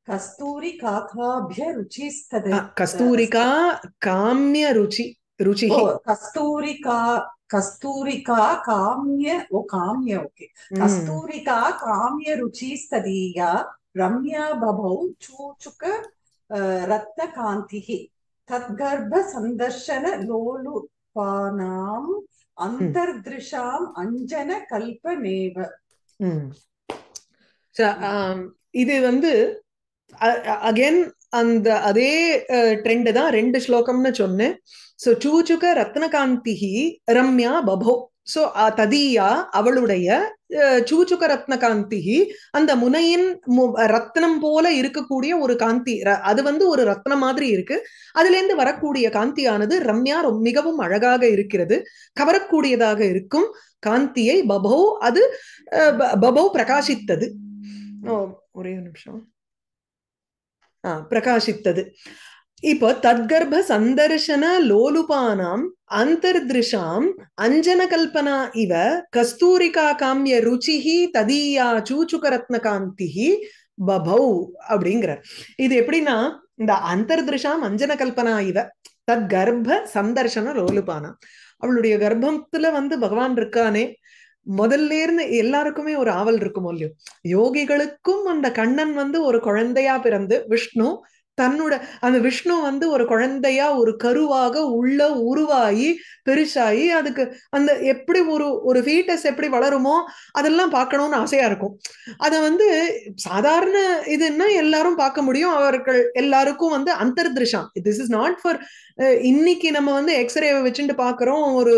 கஸ்தூரிகாக்காபிய ருச்சிஸ்தது கஸ்தூரிகா காமிய ருச்சி ருச்சி கஸ்தூரிகா கஸ்தூரிகா காமிய ஓ காமிய ஓகே கஸ்தூரிகா காமிய ருச்சிஸ்ததீயா ரம்யா பபௌ சூச்சுக ரத்ன காந்திஹி தத்கர்ப்ப சந்தர்ஷன லோலுபானாம் அந்தர்திருஷாம் அஞ்சன கல்பமேவ இது வந்து அகேன் அந்த அதே ட்ரெண்ட் தான் ரெண்டு ஸ்லோகம்னு சொன்னேன் ஸோ சூச்சுக ரத்னகாந்திஹி ரம்யா பபோ ஸோ ததியா அவளுடைய சூச்சுக ரத்ன அந்த முனையின் ரத்னம் போல இருக்கக்கூடிய ஒரு காந்தி அது வந்து ஒரு ரத்னம் மாதிரி இருக்கு அதுலேருந்து வரக்கூடிய காந்தியானது ரம்யா மிகவும் அழகாக இருக்கிறது கவரக்கூடியதாக இருக்கும் காந்தியை பபோ அது பபோ பிரகாசித்தது ஒரே நிமிஷம் பிரகாசித்தது இப்போ தத்கர்ப சந்தர்ஷன லோலுபானாம் அந்தர்திருஷாம் கல்பனா இவ கஸ்தூரிகா காமிய ருச்சிஹி ததீயா சூச்சுகரத்ன காந்திஹி பபௌ அப்படிங்கிறார் இது எப்படின்னா இந்த அந்தர்திருஷாம் அஞ்சன கல்பனா இவ தத் கர்ப்ப சந்தர்ஷன லோலுபானா அவளுடைய கர்ப்பத்துல வந்து பகவான் இருக்கானே முதல்ல இருந்து எல்லாருக்குமே ஒரு ஆவல் இருக்குமோ இல்லையோ யோகிகளுக்கும் அந்த கண்ணன் வந்து ஒரு குழந்தையா பிறந்து விஷ்ணு தன்னோட அந்த விஷ்ணு வந்து ஒரு குழந்தையா ஒரு கருவாக உள்ள உருவாகி பெருசாகி அதுக்கு அந்த எப்படி ஒரு ஒரு ஃபீட்டஸ் எப்படி வளருமோ அதெல்லாம் பார்க்கணும்னு ஆசையா இருக்கும் அதை வந்து சாதாரண இதுன்னா எல்லாரும் பார்க்க முடியும் அவர்கள் எல்லாருக்கும் வந்து அந்தர்திருஷம் திஸ் இஸ் நாட் ஃபார் இன்னைக்கு நம்ம வந்து எக்ஸ்ரேவை வச்சுட்டு பார்க்குறோம் ஒரு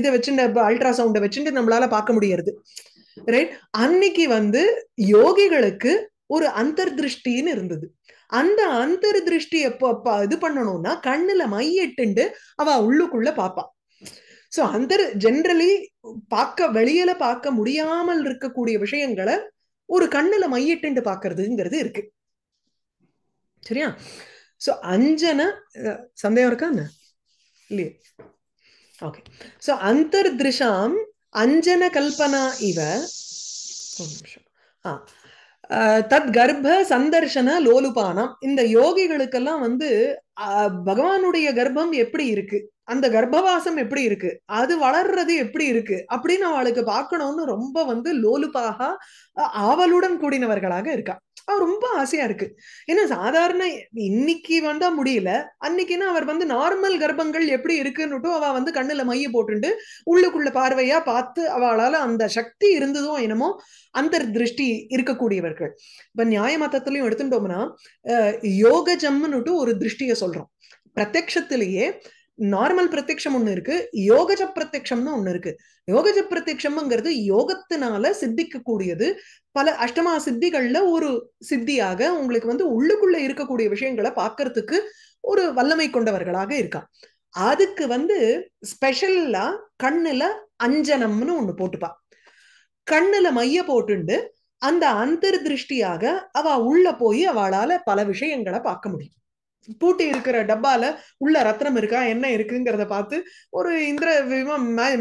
இதை வச்சுட்டு அல்ட்ராசவுண்டை வச்சுட்டு நம்மளால பார்க்க முடியறது ரைட் அன்னைக்கு வந்து யோகிகளுக்கு ஒரு அந்தர்திருஷ்டின்னு இருந்தது அந்த அந்தர் திருஷ்டி எப்போ இது பண்ணணும்னா கண்ணுல மையெட்டுண்டு அவ உள்ளுக்குள்ள பாப்பா சோ அந்தர் ஜென்ரலி பார்க்க வெளியில பார்க்க முடியாமல் இருக்கக்கூடிய விஷயங்களை ஒரு கண்ணுல மையிட்டு பாக்குறதுங்கிறது இருக்கு சரியா சோ அஞ்சன சந்தேகம் இருக்கா இல்லையே ஓகே சோ அந்தர் திருஷாம் அஞ்சன கல்பனா இவ ஒரு நிமிஷம் ஆஹ் தத் கர்ப்ப சந்தர்ஷன லோலுபானம் இந்த யோகிகளுக்கெல்லாம் வந்து பகவானுடைய கர்ப்பம் எப்படி இருக்கு அந்த கர்ப்பவாசம் எப்படி இருக்கு அது வளர்றது எப்படி இருக்கு அப்படின்னு அவளுக்கு பார்க்கணும்னு ரொம்ப வந்து லோலுப்பாக ஆவலுடன் கூடினவர்களாக இருக்கா ரொம்ப ஆசையா இருக்கு ஏன்னா சாதாரண இன்னைக்கு வந்தா முடியல அன்னைக்குன்னா அவர் வந்து நார்மல் கர்ப்பங்கள் எப்படி இருக்குன்னுட்டும் அவ வந்து கண்ணுல மைய போட்டுண்டு உள்ளுக்குள்ள பார்வையா பார்த்து அவளால அந்த சக்தி இருந்ததோ என்னமோ அந்த திருஷ்டி இருக்கக்கூடியவர்கள் இப்ப நியாய மதத்திலையும் எடுத்துட்டோம்னா யோக ஜம்முன்னுட்டு ஒரு திருஷ்டிய சொல்றோம் பிரத்யத்திலேயே நார்மல் பிரத்யக்ஷம் ஒண்ணு இருக்கு யோகஜ பிரத்யக்ஷம்னு ஒண்ணு இருக்கு யோகஜ பிரத்யக்ஷம்ங்கிறது யோகத்தினால சித்திக்கக்கூடியது பல அஷ்டமா சித்திகள்ல ஒரு சித்தியாக உங்களுக்கு வந்து உள்ளுக்குள்ள இருக்கக்கூடிய விஷயங்களை பார்க்கறதுக்கு ஒரு வல்லமை கொண்டவர்களாக இருக்கான் அதுக்கு வந்து ஸ்பெஷல்லா கண்ணுல அஞ்சனம்னு ஒண்ணு போட்டுப்பா கண்ணுல மைய போட்டுண்டு அந்த அந்தர் திருஷ்டியாக அவ உள்ள போய் அவளால பல விஷயங்களை பார்க்க முடியும் பூட்டி இருக்கிற டப்பால உள்ள ரத்னம் இருக்கா என்ன இருக்குங்கிறத பார்த்து ஒரு இந்திர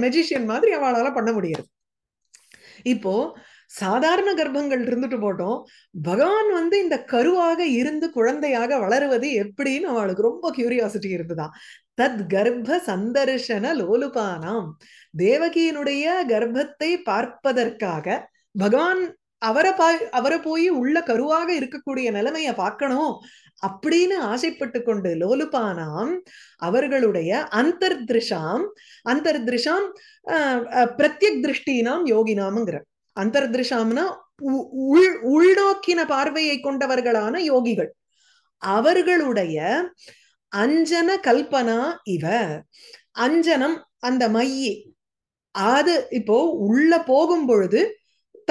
மெஜிஷியன் மாதிரி அவளால பண்ண முடியாது இப்போ சாதாரண கர்ப்பங்கள் இருந்துட்டு போட்டோம் பகவான் வந்து இந்த கருவாக இருந்து குழந்தையாக வளருவது எப்படின்னு அவளுக்கு ரொம்ப கியூரியாசிட்டி இருந்துதான் தத் கர்ப்ப சந்தர்ஷன லோலுபானாம் தேவகியினுடைய கர்ப்பத்தை பார்ப்பதற்காக பகவான் அவரை பா அவரை போய் உள்ள கருவாக இருக்கக்கூடிய நிலைமைய பார்க்கணும் அப்படின்னு ஆசைப்பட்டு கொண்டு லோலுபானாம் அவர்களுடைய அந்தர்திருஷாம் அந்தர்திருஷாம் பிரத்யக் திருஷ்டினாம் யோகினாம்ங்கிற அந்தர்திருஷாம்னா உள் உள்நோக்கின பார்வையை கொண்டவர்களான யோகிகள் அவர்களுடைய அஞ்சன கல்பனா இவ அஞ்சனம் அந்த மையி அது இப்போ உள்ள போகும் பொழுது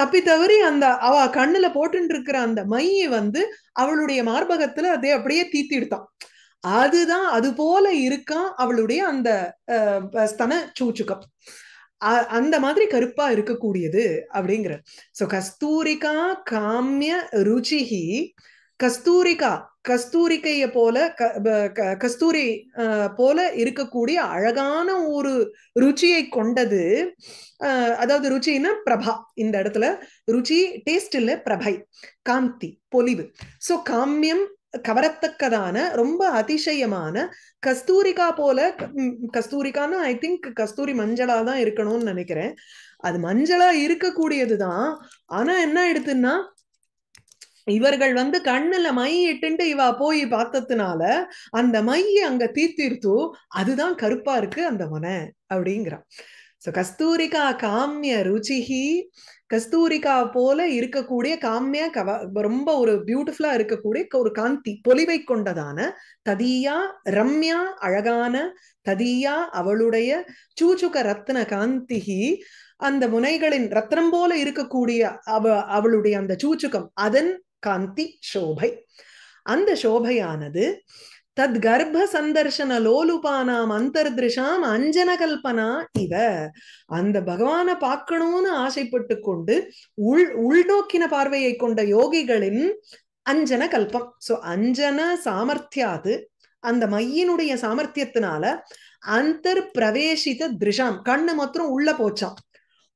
தப்பி தவறி அந்த அவ கண்ணுல போட்டு இருக்கிற அந்த மைய வந்து அவளுடைய மார்பகத்துல அதே அப்படியே தீத்தி எடுத்தான் அதுதான் அது போல இருக்கான் அவளுடைய அந்த ஸ்தன சூச்சுக்கம் அந்த மாதிரி கருப்பா இருக்கக்கூடியது அப்படிங்கிற சோ கஸ்தூரிகா காமிய ருச்சிஹி கஸ்தூரிகா கஸ்தூரிக்கைய போல க கஸ்தூரி போல இருக்கக்கூடிய அழகான ஒரு ருச்சியை கொண்டது அதாவது ருச்சின்னா பிரபா இந்த இடத்துல ருச்சி டேஸ்ட் இல்ல பிரபை காந்தி பொலிவு சோ காமியம் கவரத்தக்கதான ரொம்ப அதிசயமான கஸ்தூரிகா போல கஸ்தூரிகான்னு ஐ திங்க் கஸ்தூரி மஞ்சளா தான் இருக்கணும்னு நினைக்கிறேன் அது மஞ்சளா இருக்கக்கூடியதுதான் ஆனா என்ன ஆயிடுதுன்னா இவர்கள் வந்து கண்ணுல மை இட்டு இவா போய் பார்த்ததுனால அந்த மைய அங்க தீர்த்திருத்து அதுதான் கருப்பா இருக்கு அந்த மனை அப்படிங்கிறான் சோ கஸ்தூரிகா காமிய ருச்சிஹி கஸ்தூரிகா போல இருக்கக்கூடிய காமிய கவ ரொம்ப ஒரு பியூட்டிஃபுல்லா இருக்கக்கூடிய ஒரு காந்தி பொலிவை கொண்டதான ததியா ரம்யா அழகான ததியா அவளுடைய சூச்சுக ரத்ன காந்திஹி அந்த முனைகளின் ரத்னம் போல இருக்கக்கூடிய அவ அவளுடைய அந்த சூச்சுக்கம் அதன் காந்தி சோபை அந்த சோபையானது தத் கர்ப்ப சந்தர்ஷன லோலுபானாம் அந்தர்திருஷாம் அஞ்சன கல்பனா இவ அந்த பகவான பார்க்கணும்னு ஆசைப்பட்டு கொண்டு உள் உள்நோக்கின பார்வையை கொண்ட யோகிகளின் அஞ்சன கல்பம் சோ அஞ்சன சாமர்த்தியாது அந்த மையினுடைய சாமர்த்தியத்தினால அந்த பிரவேசித திருஷாம் கண்ணு மாத்திரம் உள்ள போச்சான்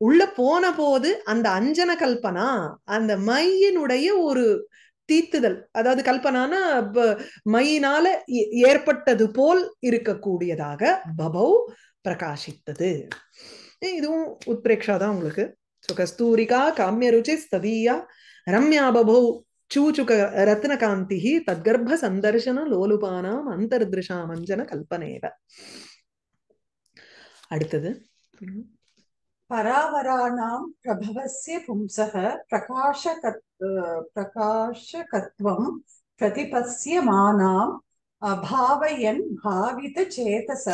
உள்ள போன போது அந்த அஞ்சன கல்பனா அந்த மையினுடைய ஒரு தீத்துதல் அதாவது கல்பனானா மையினால ஏற்பட்டது போல் இருக்கக்கூடியதாக பபௌ பிரகாசித்தது இதுவும் உத்பிரேக்ஷா தான் உங்களுக்கு சுகஸ்தூரிகா கஸ்தூரிகா ருச்சி ஸ்ததீயா ரம்யா பபௌ சூச்சுக காந்தி தத்கர்ப்ப சந்தர்ஷன லோலுபானாம் அஞ்சன கல்பனேவ அடுத்தது परावराणां प्रभवस्य पुंसः प्रकाशकत् प्रकाशकत्वं प्रतिपस्यमानाम् अभावयन् भावितचेतस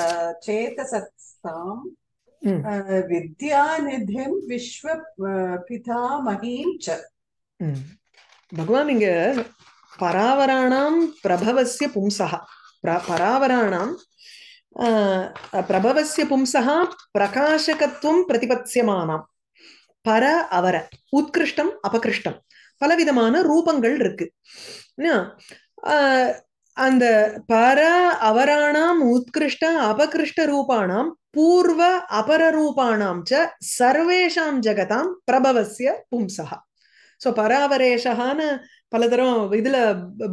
चेतसत्सां mm. हम्म। विद्यानिधिं विश्वपितामहीं च हम्म। भगवान् इङ्ग परावराणां प्रभवस्य पुंसः परावराणां பிரபவசிய பும்சகா பிரகாசகத்துவம் பிரதிபத்தியமானாம் பர அவர உத்கிருஷ்டம் அபகிருஷ்டம் பலவிதமான ரூபங்கள் இருக்கு அந்த பர அவராணாம் உத்கிருஷ்ட அபகிருஷ்ட ரூபாணாம் பூர்வ அபர ச சர்வேஷாம் ஜெகதாம் பிரபவசிய பும்சகா ஸோ பராவரேஷகான்னு பலதரம் இதுல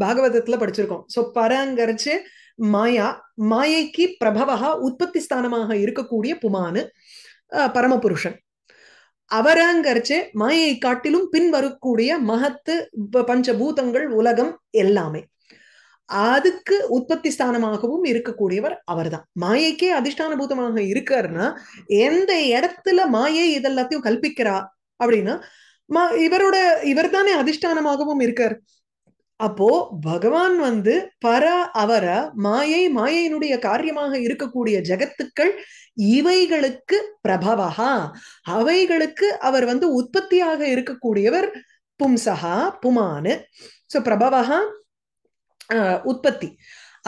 பாகவதத்துல படிச்சிருக்கோம் ஸோ பரங்கரிச்சு மாயா மாயைக்கு பிரபவா உற்பத்தி ஸ்தானமாக இருக்கக்கூடிய புமானு பரமபுருஷன் அவரங்கரிச்சு மாயை காட்டிலும் வரக்கூடிய மகத்து பஞ்சபூதங்கள் உலகம் எல்லாமே அதுக்கு உற்பத்தி ஸ்தானமாகவும் இருக்கக்கூடியவர் அவர்தான் மாயைக்கே அதிஷ்டான பூதமாக இருக்காருன்னா எந்த இடத்துல மாயை இதெல்லாத்தையும் கல்பிக்கிறா அப்படின்னா மா இவரோட இவர் தானே அதிஷ்டானமாகவும் இருக்கார் அப்போ பகவான் வந்து பர அவர மாயை மாயையினுடைய காரியமாக இருக்கக்கூடிய ஜெகத்துக்கள் இவைகளுக்கு பிரபவகா அவைகளுக்கு அவர் வந்து உற்பத்தியாக இருக்கக்கூடியவர் பும்சஹா புமானு சோ பிரபவகா உற்பத்தி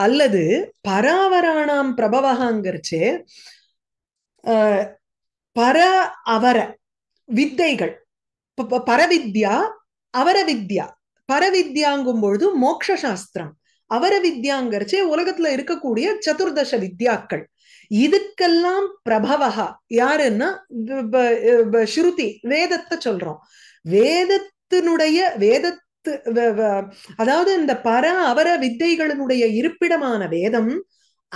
அல்லது பராவராணாம் பிரபவஹாங்கிறச்சு பர அவர வித்தைகள் பரவித்யா அவர வித்யா பரவித்யாங்கும் பொழுது மோக்ஷ சாஸ்திரம் அவர வித்யாங்கிறச்சே உலகத்துல இருக்கக்கூடிய சதுர்தச வித்யாக்கள் இதுக்கெல்லாம் பிரபவகா யாருன்னா ஸ்ருதி வேதத்தை சொல்றோம் வேதத்தினுடைய வேதத்து அதாவது இந்த பர அவர வித்தைகளினுடைய இருப்பிடமான வேதம்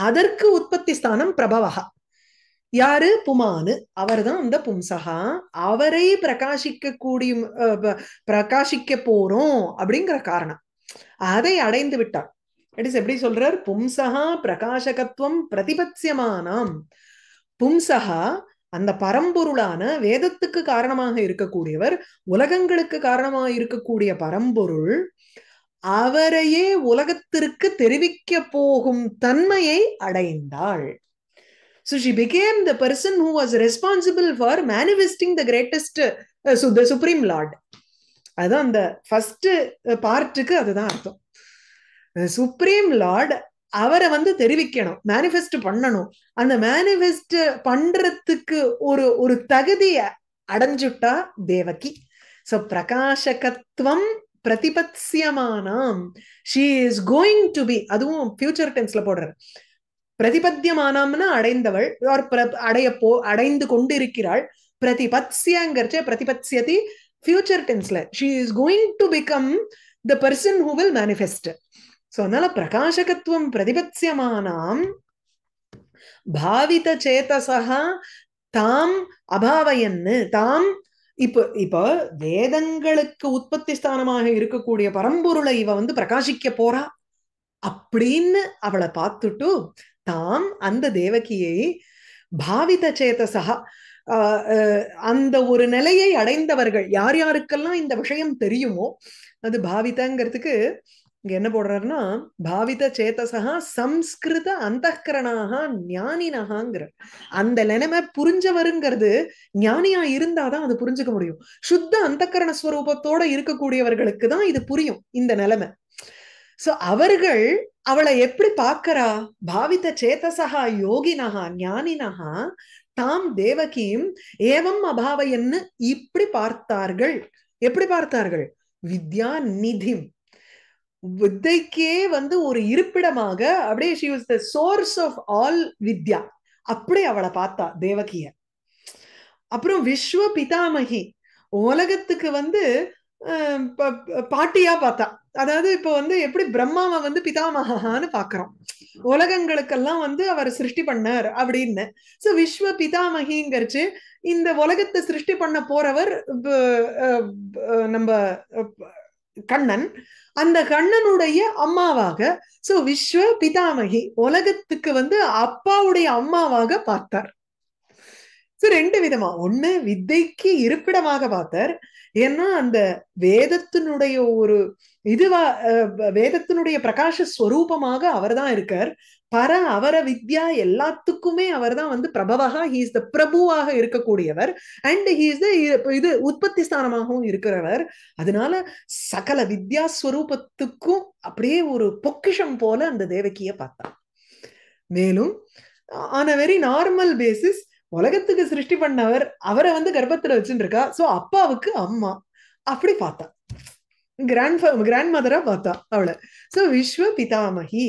அதற்கு உற்பத்தி ஸ்தானம் பிரபவகா யாரு புமானு அவர் தான் அந்த பும்சகா அவரை பிரகாசிக்க கூடிய பிரகாசிக்க போறோம் அப்படிங்கிற காரணம் அதை அடைந்து விட்டார் இட் எப்படி சொல்றார் பும்சகா பிரகாசகத்துவம் பிரதிபத்தியமானாம் பும்சகா அந்த பரம்பொருளான வேதத்துக்கு காரணமாக இருக்கக்கூடியவர் உலகங்களுக்கு காரணமாக இருக்கக்கூடிய பரம்பொருள் அவரையே உலகத்திற்கு தெரிவிக்க போகும் தன்மையை அடைந்தாள் So she became the person who was responsible for manifesting the greatest, uh, so the supreme lord. அதுதான் அந்த ஃபர்ஸ்ட் பார்ட்டுக்கு uh, அதுதான் அர்த்தம் சுப்ரீம் லார்ட் அவரை வந்து தெரிவிக்கணும் மேனிஃபெஸ்ட் பண்ணணும் அந்த மேனிஃபெஸ்ட் பண்றதுக்கு ஒரு ஒரு தகுதியை அடைஞ்சுட்டா தேவகி சோ பிரகாஷகத்துவம் பிரதிபத்சியமானாம் she is going to be அதுவும் ஃபியூச்சர் டென்ஸ்ல போடுறாரு பிரதிபத்தியமானாம்னா அடைந்தவள் ஆர் அடைய போ அடைந்து கொண்டிருக்கிறாள் இருக்கிறாள் பிரதிபத்சியங்கிறச்ச பிரதிபத்யதி ஃபியூச்சர் டென்ஸ்ல she is going to become the person who will manifest so அதனால பிரகாசகத்துவம் பிரதிபத்யமானாம் பாவித சேதசகா தாம் அபாவயன்னு தாம் இப்போ இப்போ வேதங்களுக்கு உற்பத்தி ஸ்தானமாக இருக்கக்கூடிய பரம்பொருளை இவ வந்து பிரகாசிக்க போறா அப்படின்னு அவளை பார்த்துட்டு தாம் அந்த தேவகியை பாவித சேதசா அந்த ஒரு நிலையை அடைந்தவர்கள் யார் யாருக்கெல்லாம் இந்த விஷயம் தெரியுமோ அது பாவிதங்கிறதுக்கு இங்க என்ன போடுறாருன்னா பாவித சேத்தசகா சம்ஸ்கிருத அந்தகரணாக ஞானினகாங்கிற அந்த நிலைமை புரிஞ்சவருங்கிறது ஞானியா இருந்தாதான் அது புரிஞ்சுக்க முடியும் சுத்த அந்தகரண ஸ்வரூபத்தோட இருக்கக்கூடியவர்களுக்கு தான் இது புரியும் இந்த நிலைமை சோ அவர்கள் அவளை எப்படி பார்க்கறா பாவித்த சேத்தசகா யோகினஹா ஞானினஹா தாம் தேவகியும் ஏவம் அபாவையன்னு இப்படி பார்த்தார்கள் எப்படி பார்த்தார்கள் வித்யா நிதி வித்தைக்கே வந்து ஒரு இருப்பிடமாக அப்படியே she was the source of all வித்யா அப்படி அவளை பார்த்தா தேவகிய அப்புறம் விஸ்வ பிதாமகி உலகத்துக்கு வந்து பாட்டியா பார்த்தா அதாவது இப்போ வந்து எப்படி பிரம்மாவை வந்து பிதாமகான்னு பாக்குறோம் உலகங்களுக்கெல்லாம் வந்து அவர் சிருஷ்டி பண்ணார் அப்படின்னு சோ விஸ்வ பிதாமகிங்கிறச்சு இந்த உலகத்தை சிருஷ்டி பண்ண போறவர் நம்ம கண்ணன் அந்த கண்ணனுடைய அம்மாவாக சோ விஸ்வ பிதாமகி உலகத்துக்கு வந்து அப்பாவுடைய அம்மாவாக பார்த்தார் சோ ரெண்டு விதமா ஒண்ணு வித்தைக்கு இருப்பிடமாக பார்த்தார் ஏன்னா அந்த வேதத்தினுடைய ஒரு இதுவா வேதத்தினுடைய பிரகாஷ ஸ்வரூபமாக அவர் தான் இருக்கார் பர அவர வித்யா எல்லாத்துக்குமே அவர் தான் வந்து பிரபவகா ஹீஸ் த பிரபுவாக இருக்கக்கூடியவர் அண்ட் ஹீஸ் த இது உற்பத்தி ஸ்தானமாகவும் இருக்கிறவர் அதனால சகல வித்யா ஸ்வரூபத்துக்கும் அப்படியே ஒரு பொக்கிஷம் போல அந்த தேவகியை பார்த்தான் மேலும் on a very normal basis உலகத்துக்கு சிருஷ்டி பண்ணவர் அவரை வந்து கர்ப்பத்துல வச்சுட்டு இருக்கா சோ அப்பாவுக்கு அம்மா அப்படி பார்த்தா கிராண்ட் கிராண்ட் மதரா பார்த்தா அவள சோ விஸ்வ பிதாமகி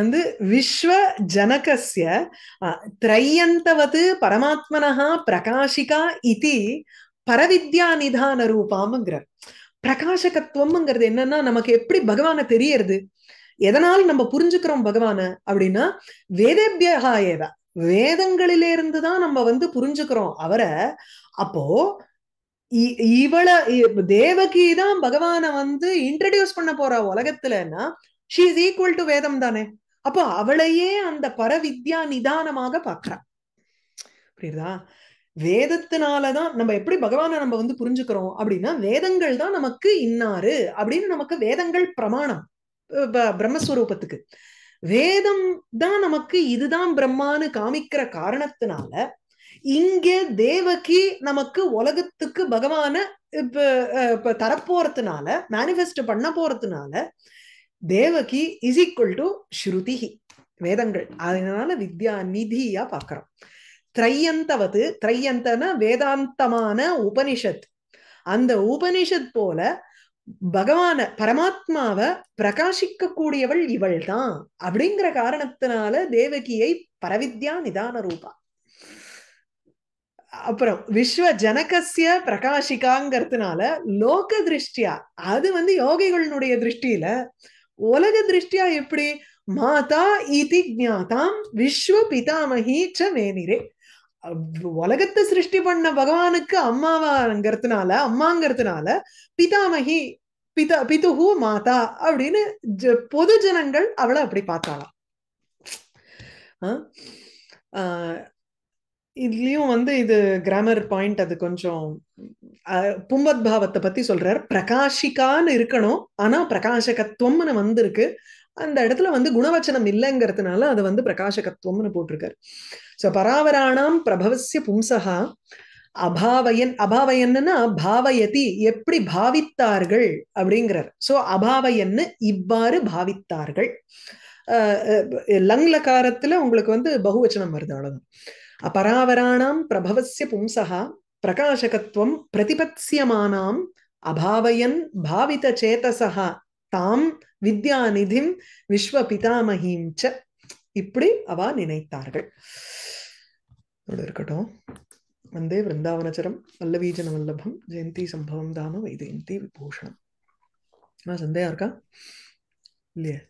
வந்து விஸ்வ ஜனகசிய திரையந்தவது பரமாத்மனா பிரகாஷிகா இது பரவித்யா நிதான ரூபாம்ங்கிற பிரகாசகத்துவம்ங்கிறது என்னன்னா நமக்கு எப்படி பகவான தெரியறது எதனால் நம்ம புரிஞ்சுக்கிறோம் பகவான அப்படின்னா வேதேபியகா ஏதா வேதங்களில தான் நம்ம வந்து புரிஞ்சுக்கிறோம் அவரை அப்போ இவளை தேவகி தான் பகவான வந்து இன்ட்ரடியூஸ் பண்ண போற உலகத்துலன்னா ஷி இஸ் ஈக்குவல் டு வேதம் தானே அப்போ அவளையே அந்த பரவித்யா நிதானமாக பாக்குறா புரியுதா வேதத்தினாலதான் நம்ம எப்படி பகவானை நம்ம வந்து புரிஞ்சுக்கிறோம் அப்படின்னா வேதங்கள் தான் நமக்கு இன்னாரு அப்படின்னு நமக்கு வேதங்கள் பிரமாணம் பிரம்மஸ்வரூபத்துக்கு வேதம் தான் நமக்கு இதுதான் பிரம்மான்னு காமிக்கிற காரணத்தினால இங்கே தேவகி நமக்கு உலகத்துக்கு பகவான இப்ப இப்ப தரப்போறதுனால மேனிஃபெஸ்ட் பண்ண போறதுனால தேவகி இஸ் ஈக்குவல் டு ஸ்ருதிஹி வேதங்கள் அதனால வித்யா நிதியா பாக்குறோம் திரையந்தவது திரையந்தன வேதாந்தமான உபனிஷத் அந்த உபனிஷத் போல பகவான பரமாத்மாவை பிரகாசிக்க கூடியவள் இவள் தான் அப்படிங்கிற காரணத்தினால தேவகியை பரவித்யா நிதான ரூபா அப்புறம் விஸ்வ ஜனகசிய பிரகாசிக்காங்கிறதுனால லோக திருஷ்டியா அது வந்து யோகிகளுடைய திருஷ்டியில உலக திருஷ்டியா எப்படி மாதா இதி ஜாதாம் விஸ்வ பிதாமகி ச மேனிரே உலகத்தை சிருஷ்டி பண்ண பகவானுக்கு அம்மாவாங்கிறதுனால அம்மாங்கிறதுனால பிதாமகி பிதா பிதுகு மாதா அப்படின்னு பொது ஜனங்கள் அவளை அப்படி பார்த்தாளாம் இதுலயும் வந்து இது கிராமர் பாயிண்ட் அது கொஞ்சம் பும்பத் பாவத்தை பத்தி சொல்றார் பிரகாஷிக்கான்னு இருக்கணும் ஆனா பிரகாஷகத்துவம்னு வந்திருக்கு அந்த இடத்துல வந்து குணவச்சனம் இல்லைங்கிறதுனால அது வந்து பிரகாஷகத்துவம்னு போட்டிருக்காரு சோ பராவராணாம் பிரபவசிய பும்சகா அபாவயன் அபாவயன்னா பாவயதி எப்படி பாவித்தார்கள் அப்படிங்கிறார் சோ அபாவயன்னு இவ்வாறு பாவித்தார்கள் லங்லகாரத்துல உங்களுக்கு வந்து பகுவச்சனம் வருது அவ்வளவுதான் அபராவராணாம் பிரபவசிய பும்சகா பிரகாசகத்துவம் பிரதிபத்சியமானாம் அபாவயன் பாவித சேதசகா தாம் வித்யாநிதிம் விஸ்வ பிதாமகீம் இப்படி அவா நினைத்தார்கள் இருக்கட்டும் वंदे वृंदावनचरम पल्लवीजनवल्लभं जयन्तीसम्भवं दाम वैजयन्ती विभूषणम् हाँ संदेह का लिए